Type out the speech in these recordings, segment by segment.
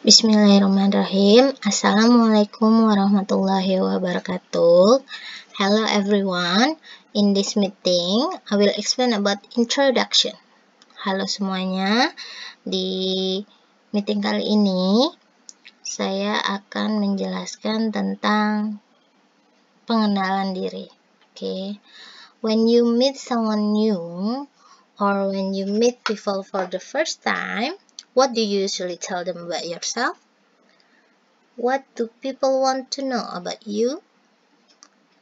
Bismillahirrahmanirrahim. Assalamualaikum warahmatullahi wabarakatuh. Hello everyone. In this meeting, I will explain about introduction. Halo semuanya. Di meeting kali ini, saya akan menjelaskan tentang pengenalan diri. Oke. Okay. When you meet someone new or when you meet people for the first time, What do you usually tell them about yourself? What do people want to know about you?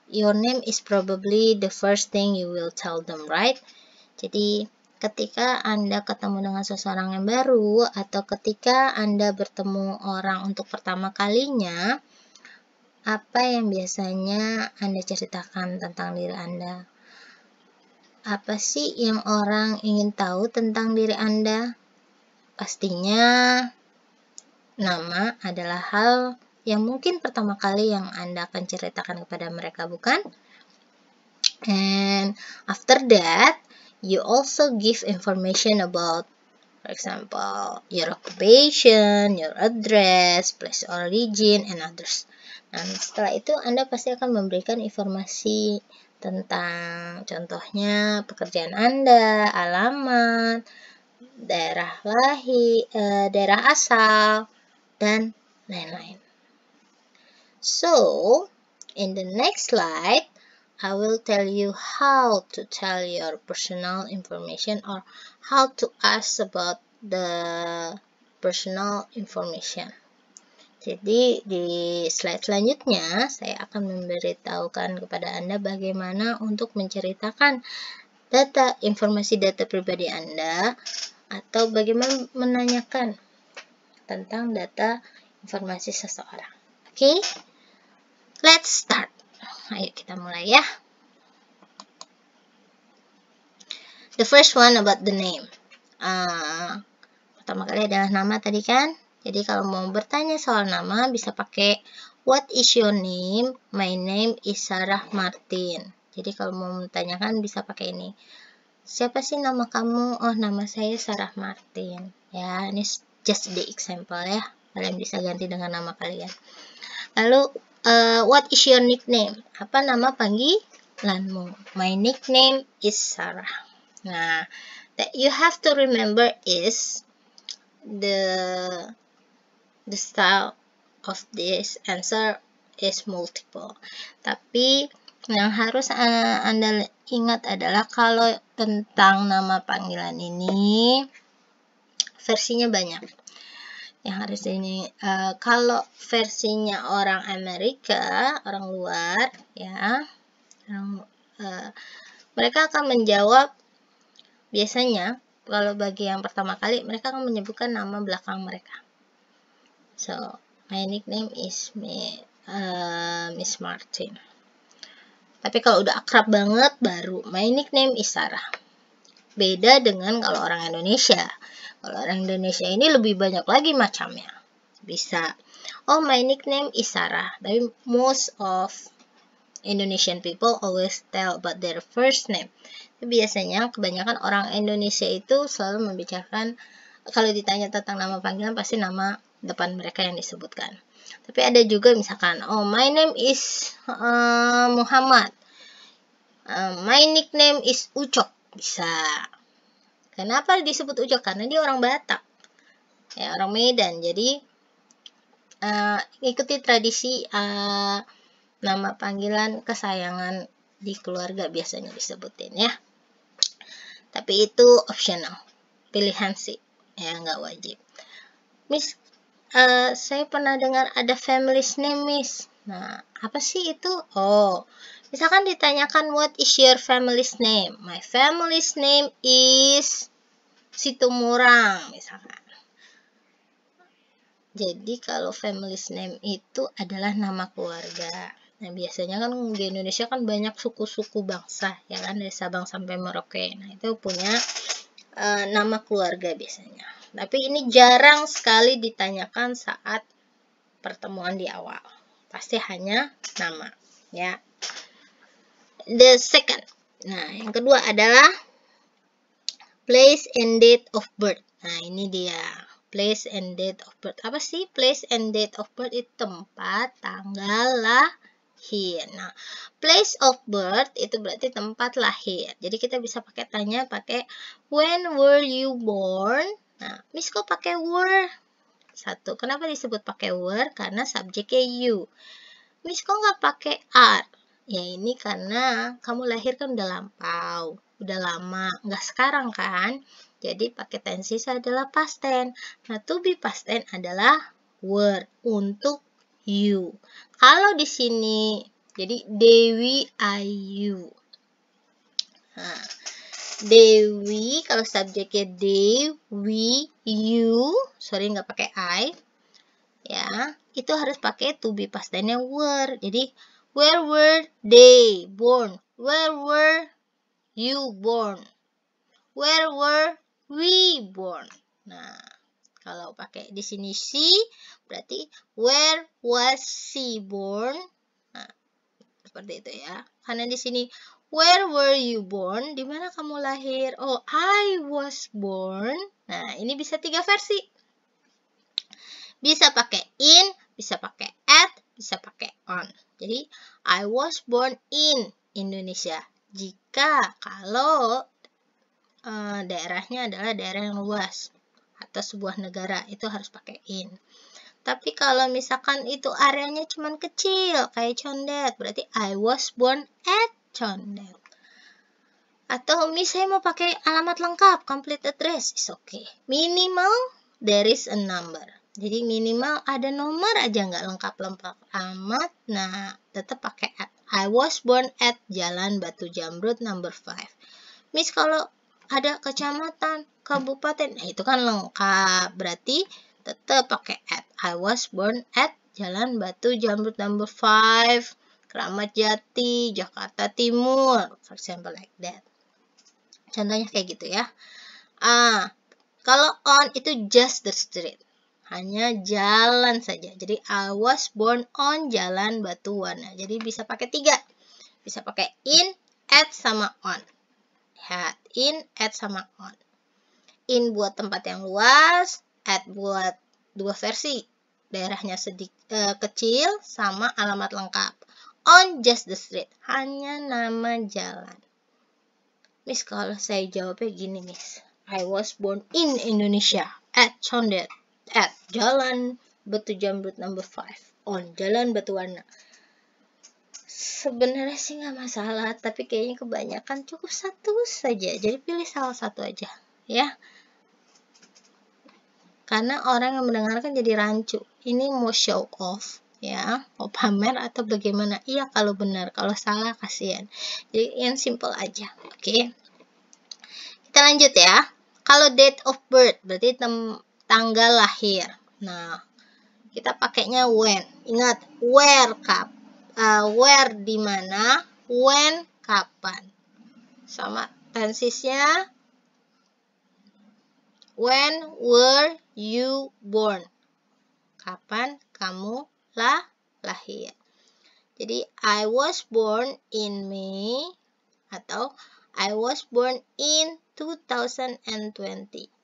Your name is probably the first thing you will tell them, right? Jadi, ketika Anda ketemu dengan seseorang yang baru atau ketika Anda bertemu orang untuk pertama kalinya, apa yang biasanya Anda ceritakan tentang diri Anda? Apa sih yang orang ingin tahu tentang diri Anda? Pastinya nama adalah hal yang mungkin pertama kali yang Anda akan ceritakan kepada mereka, bukan? And after that, you also give information about For example, your occupation, your address, place origin, and others. Nah, setelah itu Anda pasti akan memberikan informasi tentang contohnya pekerjaan Anda, alamat, daerah lahir, eh, daerah asal, dan lain-lain. So, in the next slide, I will tell you how to tell your personal information or how to ask about the personal information. Jadi di slide selanjutnya saya akan memberitahukan kepada Anda bagaimana untuk menceritakan data informasi data pribadi Anda atau bagaimana menanyakan tentang data informasi seseorang. Oke, okay? let's start. Ayo kita mulai ya. The first one about the name. Uh, pertama kali adalah nama tadi kan. Jadi kalau mau bertanya soal nama bisa pakai What is your name? My name is Sarah Martin. Jadi kalau mau menanyakan bisa pakai ini siapa sih nama kamu? Oh, nama saya Sarah Martin. Ya, ini just the example ya. Kalian bisa ganti dengan nama kalian. Lalu, uh, what is your nickname? Apa nama panggilanmu? My nickname is Sarah. Nah, that you have to remember is the the style of this answer is multiple. Tapi yang harus eh, Anda ingat adalah kalau tentang nama panggilan ini versinya banyak. Yang harus ini uh, kalau versinya orang Amerika, orang luar ya, orang, uh, mereka akan menjawab biasanya kalau bagi yang pertama kali mereka akan menyebutkan nama belakang mereka. So, my nickname is me, uh, Miss Martin. Tapi kalau udah akrab banget baru my nickname is Sarah. Beda dengan kalau orang Indonesia. Kalau orang Indonesia ini lebih banyak lagi macamnya. Bisa oh my nickname is Sarah. Tapi most of Indonesian people always tell about their first name. Biasanya kebanyakan orang Indonesia itu selalu membicarakan kalau ditanya tentang nama panggilan pasti nama depan mereka yang disebutkan tapi ada juga misalkan oh my name is uh, Muhammad uh, my nickname is Ucok bisa kenapa disebut Ucok karena dia orang Batak ya orang Medan jadi uh, ikuti tradisi uh, nama panggilan kesayangan di keluarga biasanya disebutin ya tapi itu optional pilihan sih ya nggak wajib Mis Eh, saya pernah dengar ada family name miss. Nah, apa sih itu? Oh, misalkan ditanyakan what is your family's name? My family's name is Situmurang misalkan. Jadi kalau family's name itu adalah nama keluarga. Nah, biasanya kan di Indonesia kan banyak suku-suku bangsa, ya kan dari Sabang sampai Merauke. Nah, itu punya uh, nama keluarga biasanya. Tapi ini jarang sekali ditanyakan saat pertemuan di awal. Pasti hanya nama, ya. The second. Nah, yang kedua adalah place and date of birth. Nah, ini dia. Place and date of birth. Apa sih place and date of birth? Itu tempat, tanggal, lahir. Nah, place of birth itu berarti tempat lahir. Jadi kita bisa pakai tanya pakai when were you born? Nah, Miss kok pakai were? Satu, kenapa disebut pakai were? Karena subjeknya you. Miss kok nggak pakai are? Ya ini karena kamu lahir kan udah lampau, udah lama, nggak sekarang kan? Jadi pakai tenses adalah past tense. Nah, to be past tense adalah were untuk you. Kalau di sini, jadi Dewi Ayu. Nah. Dewi kalau subjeknya D, Dewi you sorry nggak pakai I ya itu harus pakai to be past tense were jadi where were they born where were you born where were we born nah kalau pakai di sini she berarti where was she born nah seperti itu ya karena di sini Where were you born? Di mana kamu lahir? Oh, I was born. Nah, ini bisa tiga versi. Bisa pakai in, bisa pakai at, bisa pakai on. Jadi, I was born in Indonesia. Jika kalau uh, daerahnya adalah daerah yang luas atau sebuah negara, itu harus pakai in. Tapi kalau misalkan itu areanya cuman kecil, kayak condet, berarti I was born at Condel. Atau Miss saya mau pakai alamat lengkap, complete address, is okay. Minimal there is a number. Jadi minimal ada nomor aja nggak lengkap-lengkap amat. Nah, tetap pakai at. I was born at Jalan Batu Jamrut number 5. Miss kalau ada kecamatan, kabupaten, nah itu kan lengkap. Berarti tetap pakai at. I was born at Jalan Batu Jamrut number 5. Keramat Jati, Jakarta Timur, for example like that. Contohnya kayak gitu ya. Ah, kalau on itu just the street. Hanya jalan saja. Jadi I was born on jalan Batu Warna. Jadi bisa pakai tiga. Bisa pakai in, at sama on. Lihat, ya, in, at sama on. In buat tempat yang luas, at buat dua versi. Daerahnya sedikit eh, kecil sama alamat lengkap on just the street, hanya nama jalan. Miss, kalau saya jawabnya gini, Miss. I was born in Indonesia at Condet at Jalan Batu Jamrut number 5 on Jalan Batu Warna. Sebenarnya sih nggak masalah, tapi kayaknya kebanyakan cukup satu saja. Jadi pilih salah satu aja, ya karena orang yang mendengarkan jadi rancu. Ini mau show off, ya mau pamer atau bagaimana iya kalau benar kalau salah kasihan jadi yang simple aja oke okay? kita lanjut ya kalau date of birth berarti tanggal lahir nah kita pakainya when ingat where kap uh, where di mana when kapan sama tensisnya when were you born kapan kamu lah lahir. Jadi I was born in May atau I was born in 2020.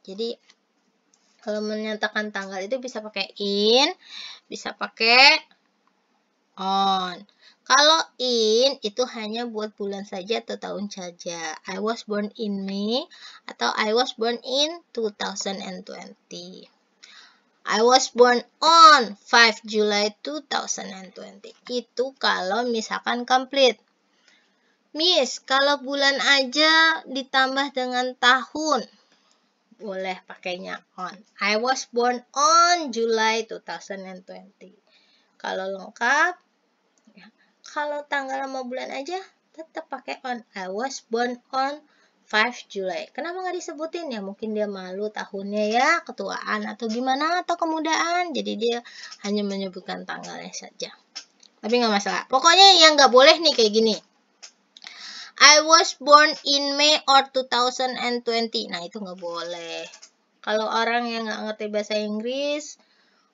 Jadi kalau menyatakan tanggal itu bisa pakai in, bisa pakai on. Kalau in itu hanya buat bulan saja atau tahun saja. I was born in May atau I was born in 2020. I was born on 5 July 2020. Itu kalau misalkan complete. Miss, kalau bulan aja ditambah dengan tahun. Boleh pakainya on. I was born on July 2020. Kalau lengkap, ya. kalau tanggal sama bulan aja tetap pakai on. I was born on 5 Juli, Kenapa nggak disebutin ya? Mungkin dia malu tahunnya ya, ketuaan atau gimana, atau kemudaan. Jadi dia hanya menyebutkan tanggalnya saja. Tapi nggak masalah. Pokoknya yang nggak boleh nih kayak gini. I was born in May or 2020. Nah, itu nggak boleh. Kalau orang yang nggak ngerti bahasa Inggris,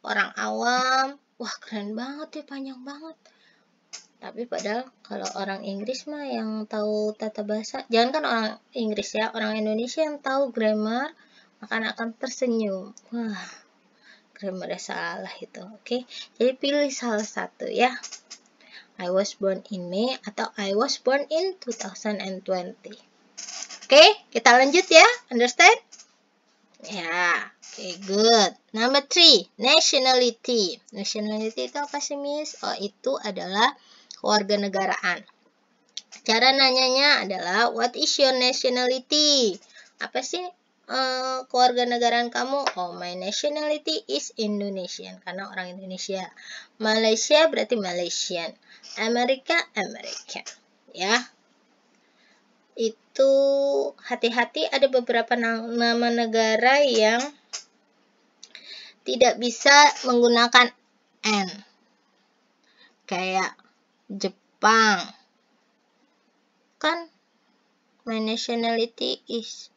orang awam, wah keren banget ya, panjang banget tapi padahal kalau orang Inggris mah yang tahu tata bahasa jangan kan orang Inggris ya orang Indonesia yang tahu grammar akan akan tersenyum wah grammarnya salah itu oke okay? jadi pilih salah satu ya I was born in May atau I was born in 2020 oke okay? kita lanjut ya understand ya yeah. oke okay, good number three nationality nationality itu apa sih miss oh itu adalah kewarganegaraan. Cara nanyanya adalah what is your nationality? Apa sih uh, eh, kewarganegaraan kamu? Oh, my nationality is Indonesian karena orang Indonesia. Malaysia berarti Malaysian. Amerika American. Ya. Itu hati-hati ada beberapa nama negara yang tidak bisa menggunakan n. Kayak Jepang. Kan my nationality is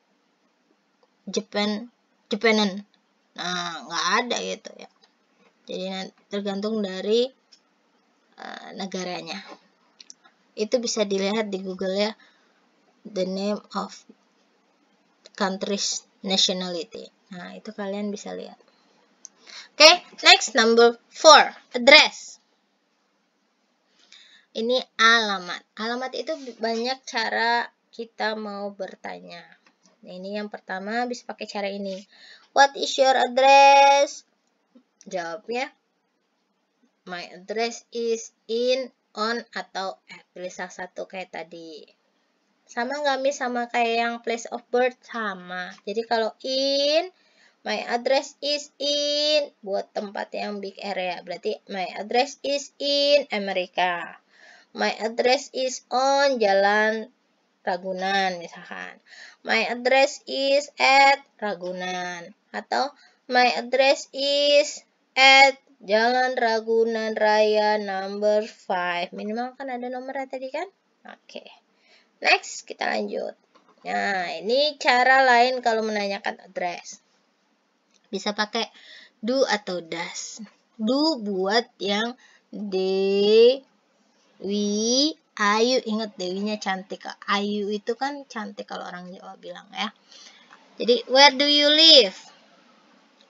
Japan Japanan. Nah, nggak ada gitu ya. Jadi tergantung dari uh, negaranya. Itu bisa dilihat di Google ya the name of countries nationality. Nah, itu kalian bisa lihat. Oke, okay, next number 4, address ini alamat. Alamat itu banyak cara kita mau bertanya. Nah, ini yang pertama bisa pakai cara ini. What is your address? Jawabnya my address is in on atau at. Pilih salah satu kayak tadi. Sama nggak mis sama kayak yang place of birth sama. Jadi kalau in My address is in buat tempat yang big area. Berarti my address is in Amerika. My address is on Jalan Ragunan misalkan. My address is at Ragunan atau my address is at Jalan Ragunan Raya number 5. Minimal kan ada nomornya tadi kan? Oke. Okay. Next, kita lanjut. Nah, ini cara lain kalau menanyakan address. Bisa pakai do atau das. Do buat yang di Wi, Ayu inget Dewinya cantik. Ayu itu kan cantik kalau orang Jawa bilang ya. Jadi where do you live?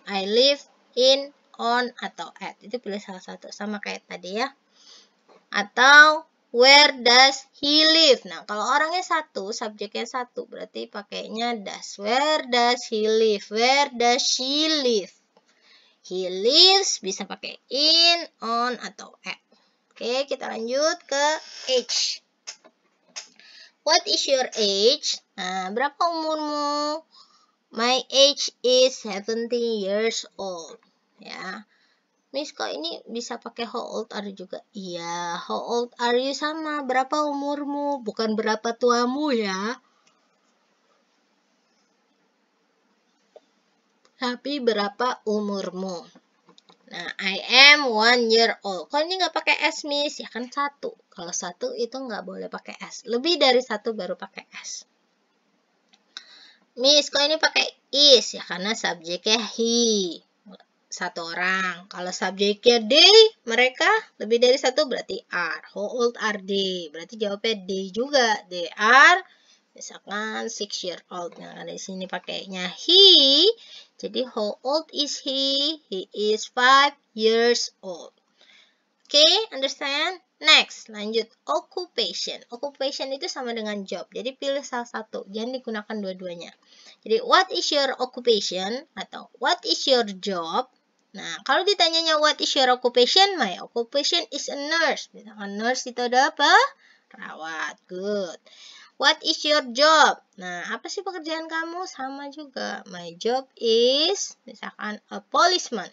I live in on atau at. Itu pilih salah satu sama kayak tadi ya. Atau where does he live? Nah, kalau orangnya satu, subjeknya satu, berarti pakainya does. Where does he live? Where does she live? He lives bisa pakai in, on atau at. Oke, kita lanjut ke age. What is your age? Nah, berapa umurmu? My age is 17 years old. Ya. Miss, kok ini bisa pakai how old are juga? Iya, how old are you sama berapa umurmu, bukan berapa tuamu ya. Tapi berapa umurmu? Nah, I am one year old. Kalau ini nggak pakai S, Miss, ya kan satu. Kalau satu itu nggak boleh pakai S. Lebih dari satu baru pakai S. Miss, kau ini pakai is? Ya karena subjeknya he. Satu orang. Kalau subjeknya they, mereka lebih dari satu berarti r. How old are they? Berarti jawabnya d juga. They are misalkan six year old. Nah, di sini pakainya he jadi how old is he? He is 5 years old. Okay, understand? Next, lanjut occupation. Occupation itu sama dengan job. Jadi pilih salah satu, jangan digunakan dua-duanya. Jadi what is your occupation atau what is your job? Nah, kalau ditanyanya what is your occupation? My occupation is a nurse. Misalkan nurse itu ada apa? Rawat, Good. What is your job? Nah, apa sih pekerjaan kamu? Sama juga. My job is, misalkan a policeman.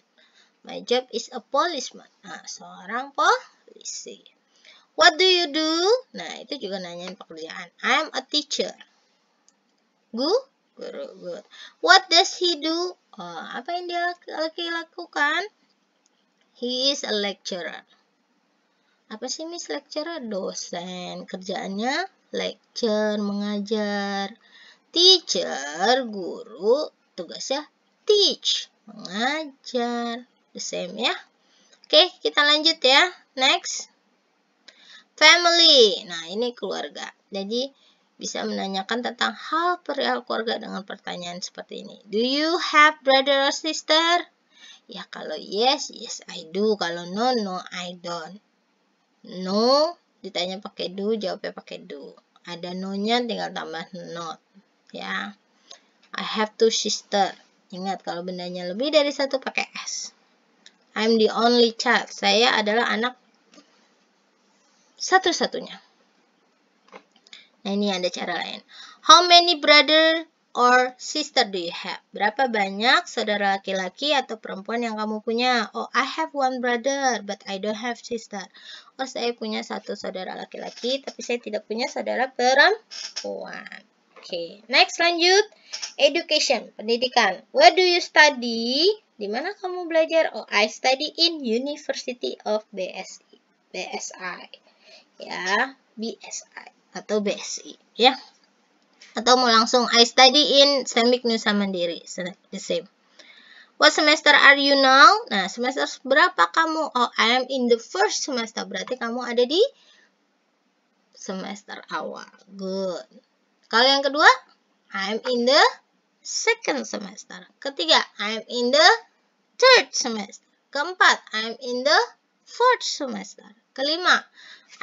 My job is a policeman. Nah, seorang polisi. What do you do? Nah, itu juga nanyain pekerjaan. I'm a teacher. Gu? Guru, guru. What does he do? Oh, apa yang dia laki lakukan? He is a lecturer. Apa sih Miss Lecturer? Dosen. Kerjaannya lecture mengajar. Teacher guru tugasnya teach mengajar. The same ya. Oke, kita lanjut ya. Next. Family. Nah, ini keluarga. Jadi bisa menanyakan tentang hal perihal keluarga dengan pertanyaan seperti ini. Do you have brother or sister? Ya, kalau yes, yes I do. Kalau no, no I don't. No, ditanya pakai do jawabnya pakai do ada no nya tinggal tambah not ya I have two sister ingat kalau bendanya lebih dari satu pakai s I'm the only child saya adalah anak satu-satunya nah ini ada cara lain how many brother or sister do you have? Berapa banyak saudara laki-laki atau perempuan yang kamu punya? Oh, I have one brother, but I don't have sister. Oh, saya punya satu saudara laki-laki, tapi saya tidak punya saudara perempuan. Oke, okay. next lanjut. Education, pendidikan. Where do you study? Di mana kamu belajar? Oh, I study in University of BSI. BSI. Ya, BSI atau BSI, ya atau mau langsung I study in Stanbic Nusa Mandiri the same What semester are you now? Nah, semester berapa kamu? Oh, I am in the first semester. Berarti kamu ada di semester awal. Good. Kalau yang kedua, I am in the second semester. Ketiga, I am in the third semester. Keempat, I am in the fourth semester. Kelima,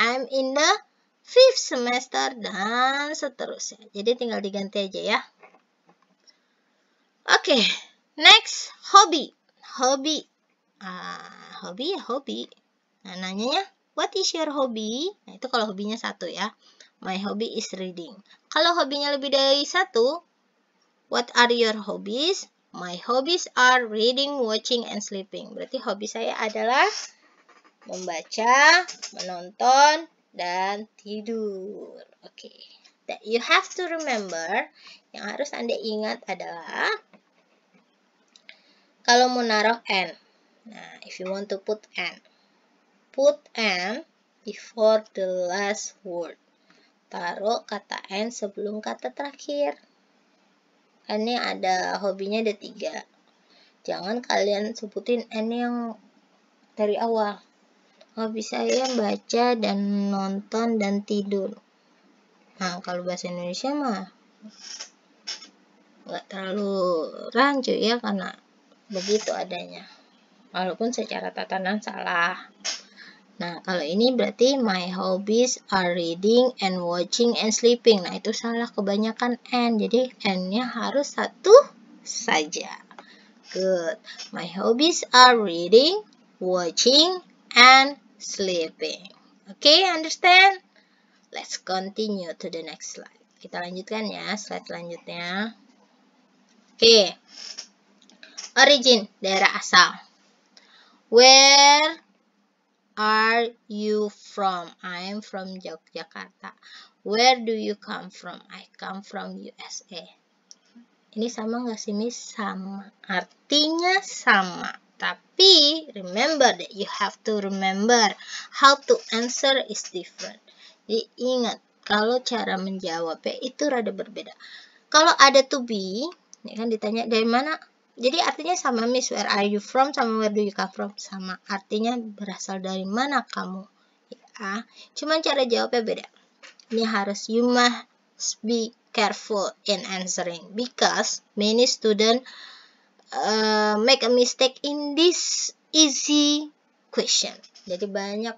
I am in the fifth semester, dan seterusnya. Jadi tinggal diganti aja ya. Oke, okay, next hobi. Hobi. Ah, hobi ya hobi. Nah, nanyanya, what is your hobby? Nah, itu kalau hobinya satu ya. My hobby is reading. Kalau hobinya lebih dari satu, what are your hobbies? My hobbies are reading, watching, and sleeping. Berarti hobi saya adalah membaca, menonton, dan tidur. Oke. Okay. That you have to remember, yang harus Anda ingat adalah kalau mau naruh N. Nah, if you want to put N. Put N before the last word. Taruh kata N sebelum kata terakhir. Ini ada hobinya ada tiga. Jangan kalian sebutin N yang dari awal hobi saya baca dan nonton dan tidur nah kalau bahasa Indonesia mah nggak terlalu rancu ya karena begitu adanya walaupun secara tatanan salah Nah, kalau ini berarti my hobbies are reading and watching and sleeping. Nah, itu salah kebanyakan N. Jadi, N-nya harus satu saja. Good. My hobbies are reading, watching, and sleeping. Okay, understand? Let's continue to the next slide. Kita lanjutkan ya, slide selanjutnya. Oke. Okay. Origin, daerah asal. Where are you from? I'm from Yogyakarta. Where do you come from? I come from USA. Ini sama nggak sih, Miss? Sama. Artinya sama. Tapi remember that you have to remember how to answer is different. Jadi ingat kalau cara menjawabnya itu rada berbeda. Kalau ada to be, ya kan ditanya dari mana? Jadi artinya sama Miss where are you from sama where do you come from sama. Artinya berasal dari mana kamu? Ya. Cuman cara jawabnya beda. Ini harus you must be careful in answering because many student Eh, make a mistake in this easy question. Jadi banyak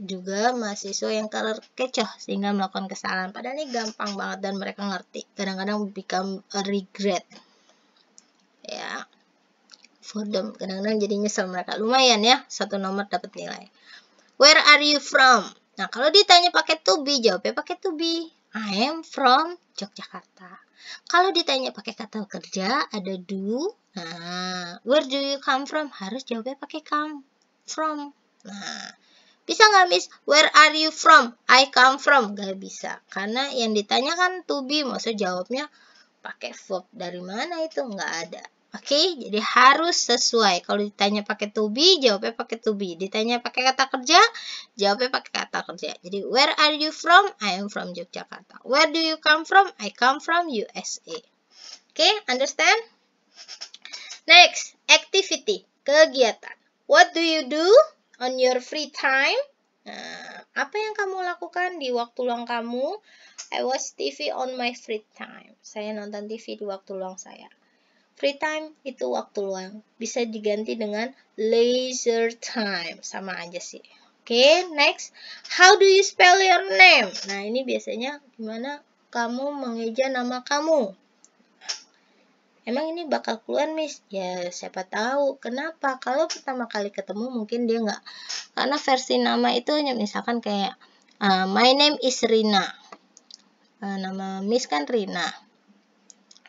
juga mahasiswa yang color kecoh sehingga melakukan kesalahan. Padahal ini gampang banget dan mereka ngerti. Kadang-kadang become a regret. Ya. For them. Kadang-kadang jadi nyesel mereka. Lumayan ya, satu nomor dapat nilai. Where are you from? Nah, kalau ditanya pakai to be, jawabnya pakai to be. I am from Yogyakarta. Kalau ditanya pakai kata kerja, ada do. Nah, where do you come from? Harus jawabnya pakai come from. Nah, bisa nggak Miss? Where are you from? I come from. Gak bisa. Karena yang ditanyakan to be, maksud jawabnya pakai verb. Dari mana itu? Nggak ada. Oke, jadi harus sesuai. Kalau ditanya pakai to be, jawabnya pakai to be. Ditanya pakai kata kerja, jawabnya pakai kata kerja. Jadi where are you from? I am from Yogyakarta. Where do you come from? I come from USA. Oke, understand? Next, activity, kegiatan. What do you do on your free time? Nah, apa yang kamu lakukan di waktu luang kamu? I watch TV on my free time. Saya nonton TV di waktu luang saya. Free time itu waktu luang. Bisa diganti dengan leisure time. Sama aja sih. Oke, okay, next. How do you spell your name? Nah, ini biasanya gimana kamu mengeja nama kamu. Emang ini bakal keluar, Miss? Ya, siapa tahu. Kenapa? Kalau pertama kali ketemu mungkin dia nggak. Karena versi nama itu misalkan kayak uh, My name is Rina. Uh, nama Miss kan Rina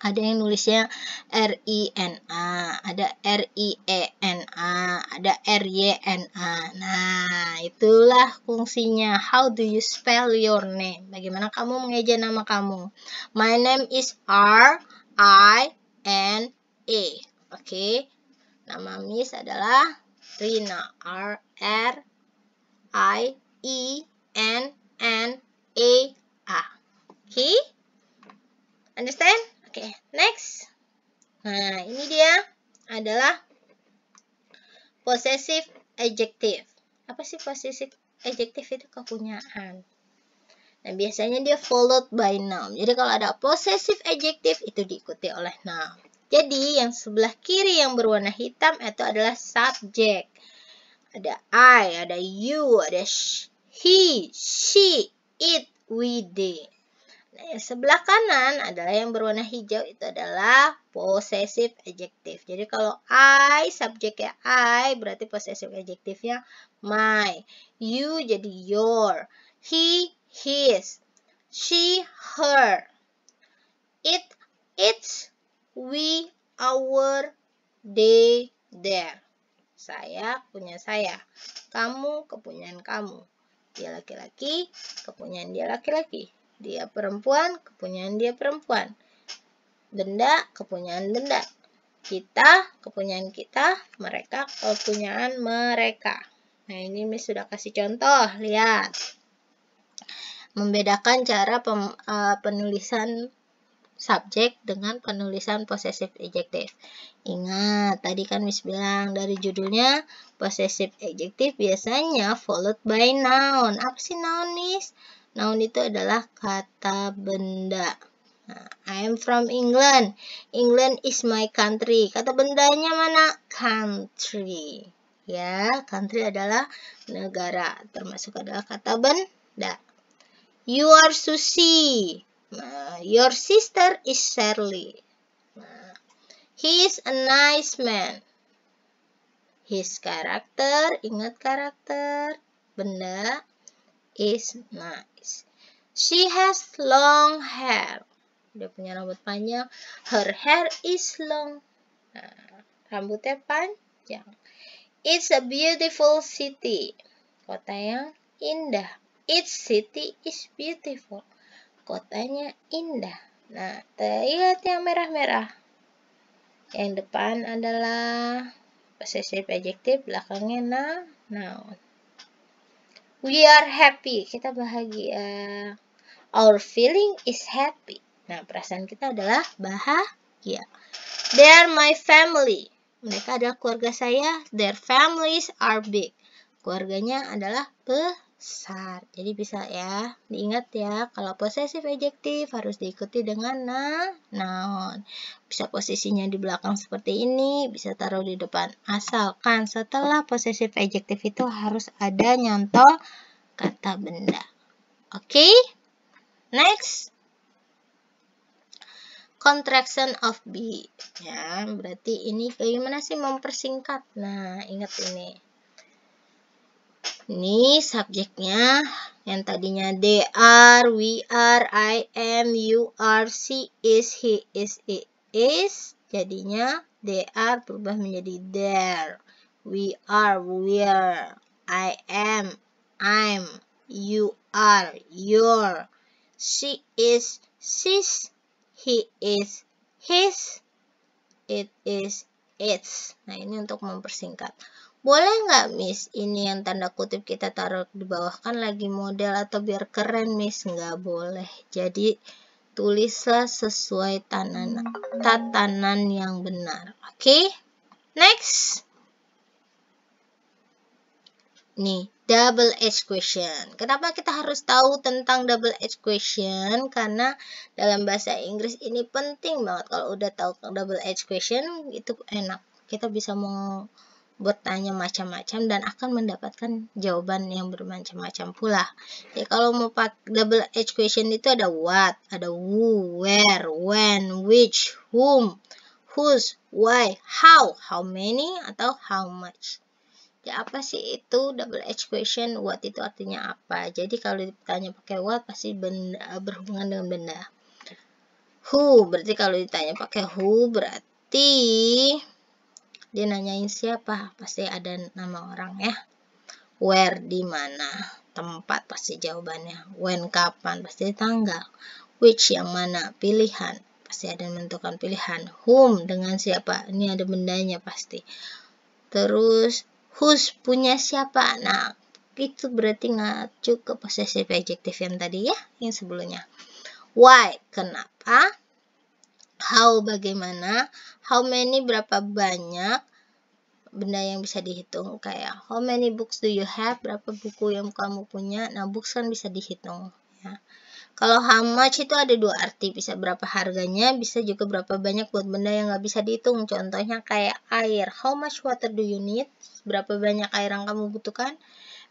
ada yang nulisnya R I N A, ada R I E N A, ada R Y N A. Nah, itulah fungsinya how do you spell your name? Bagaimana kamu mengeja nama kamu? My name is R I N A. Oke. Okay? Nama Miss adalah Rina R posesif adjektif itu kepunyaan. Nah, biasanya dia followed by noun. Jadi kalau ada posesif adjektif itu diikuti oleh noun. Jadi yang sebelah kiri yang berwarna hitam itu adalah subjek. Ada I, ada you, ada she, he, she, it, we, they. Nah, sebelah kanan adalah yang berwarna hijau itu adalah possessive adjective. Jadi kalau I subjeknya I berarti possessive adjective-nya my. You jadi your. He his. She her. It its. We our. They their. Saya punya saya. Kamu kepunyaan kamu. Dia laki-laki, kepunyaan dia laki-laki dia perempuan, kepunyaan dia perempuan. Benda, kepunyaan benda. Kita, kepunyaan kita, mereka, kepunyaan mereka. Nah, ini Miss sudah kasih contoh, lihat. Membedakan cara pem, uh, penulisan subjek dengan penulisan possessive adjective. Ingat, tadi kan Miss bilang dari judulnya possessive adjective biasanya followed by noun. Apa sih noun, Miss? Noun itu adalah kata benda. Nah, I am from England. England is my country. Kata bendanya mana? Country. Ya, country adalah negara, termasuk adalah kata benda. You are Susie. Nah, your sister is Shirley. Nah, he is a nice man. His character, ingat karakter, benda, is nice. She has long hair. Dia punya rambut panjang. Her hair is long. Nah, rambutnya panjang. It's a beautiful city. Kota yang indah. Its city is beautiful. Kotanya indah. Nah, terlihat yang merah-merah. Yang depan adalah possessive adjective, belakangnya na noun. We are happy. Kita bahagia. Our feeling is happy. Nah, perasaan kita adalah bahagia. They are my family. Mereka adalah keluarga saya. Their families are big. Keluarganya adalah besar. Jadi bisa ya, diingat ya, kalau possessive adjective harus diikuti dengan na, noun. Bisa posisinya di belakang seperti ini, bisa taruh di depan. Asalkan setelah possessive adjective itu harus ada nyantol kata benda. Oke? Okay? Next, contraction of B. Ya, berarti ini bagaimana sih mempersingkat? Nah, ingat ini. Ini subjeknya yang tadinya they are, we are, I am, you are, she is, he is, it is. Jadinya they are berubah menjadi there. We are, are, I am, I'm, you are, your She is she's. He is his. It is its. Nah, ini untuk mempersingkat. Boleh nggak, Miss? Ini yang tanda kutip kita taruh di bawah. Kan lagi model atau biar keren, Miss? Nggak boleh. Jadi, tulislah sesuai tatanan, yang benar. Oke? Okay? Next. Nih, double edge question. Kenapa kita harus tahu tentang double edge question? Karena dalam bahasa Inggris ini penting banget. Kalau udah tahu double edge question, itu enak. Kita bisa mau bertanya macam-macam dan akan mendapatkan jawaban yang bermacam-macam pula. Ya kalau mau double edge question itu ada what, ada who, where, when, which, whom, whose, why, how, how many atau how much ya apa sih itu double edge question what itu artinya apa jadi kalau ditanya pakai what pasti benda, berhubungan dengan benda who berarti kalau ditanya pakai who berarti dia nanyain siapa pasti ada nama orang ya where di mana tempat pasti jawabannya when kapan pasti tanggal which yang mana pilihan pasti ada menentukan pilihan whom dengan siapa ini ada bendanya pasti terus Who's punya siapa nah itu berarti ngacu ke possessive adjective yang tadi ya yang sebelumnya why kenapa how bagaimana how many berapa banyak benda yang bisa dihitung kayak how many books do you have berapa buku yang kamu punya nah books kan bisa dihitung ya kalau how much itu ada dua arti, bisa berapa harganya, bisa juga berapa banyak buat benda yang nggak bisa dihitung. Contohnya kayak air. How much water do you need? Berapa banyak air yang kamu butuhkan?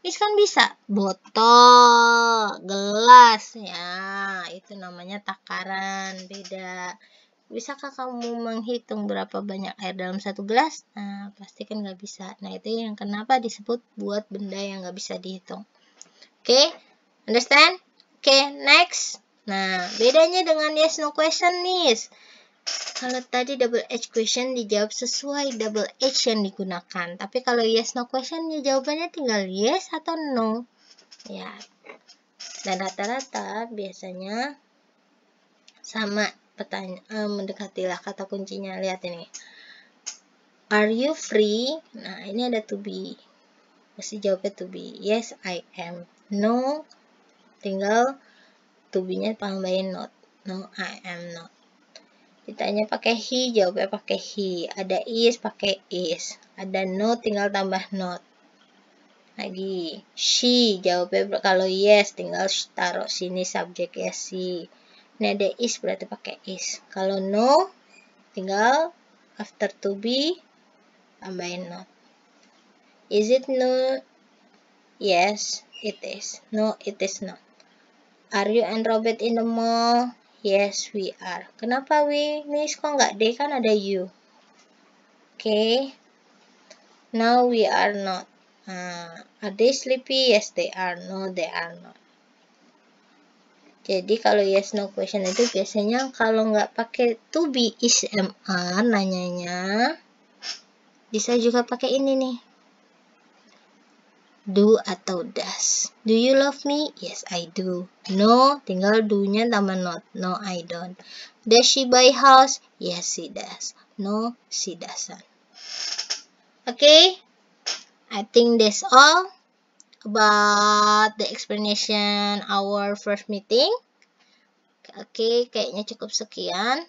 Misalkan bisa botol, gelas, ya itu namanya takaran beda. Bisakah kamu menghitung berapa banyak air dalam satu gelas? Nah, pasti kan nggak bisa. Nah, itu yang kenapa disebut buat benda yang nggak bisa dihitung. Oke, okay? understand? Oke, okay, next. Nah, bedanya dengan yes no question nih. kalau tadi double h question dijawab sesuai double h yang digunakan. Tapi kalau yes no question ya jawabannya tinggal yes atau no. Ya. Dan rata-rata biasanya sama pertanyaan eh, mendekatilah kata kuncinya. Lihat ini. Are you free? Nah, ini ada to be. Pasti jawabnya to be. Yes, I am. No, tinggal tubinya be-nya tambahin not. No, I am not. Ditanya pakai he, jawabnya pakai he. Ada is, pakai is. Ada no, tinggal tambah not. Lagi, she, jawabnya kalau yes, tinggal taruh sini subjeknya she. Ini ada is, berarti pakai is. Kalau no, tinggal after to be, tambahin not. Is it no? Yes, it is. No, it is not. Are you and Robert in the mall? Yes, we are. Kenapa we? Miss, kok nggak D kan ada you. Oke. Okay. Now we are not. Uh, are they sleepy? Yes, they are. No, they are not. Jadi kalau yes no question itu biasanya kalau nggak pakai to be is am are nanyanya. Bisa juga pakai ini nih do atau does. Do you love me? Yes, I do. No, tinggal do-nya tambah not. No, I don't. Does she buy house? Yes, she does. No, she doesn't. Okay, I think that's all about the explanation our first meeting. Okay, kayaknya cukup sekian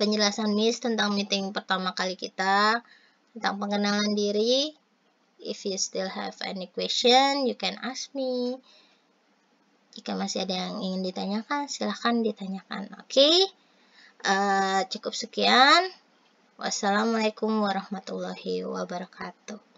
penjelasan Miss tentang meeting pertama kali kita, tentang pengenalan diri, If you still have any question, you can ask me. Jika masih ada yang ingin ditanyakan, silahkan ditanyakan. Oke, okay? uh, eh, cukup sekian. Wassalamualaikum warahmatullahi wabarakatuh.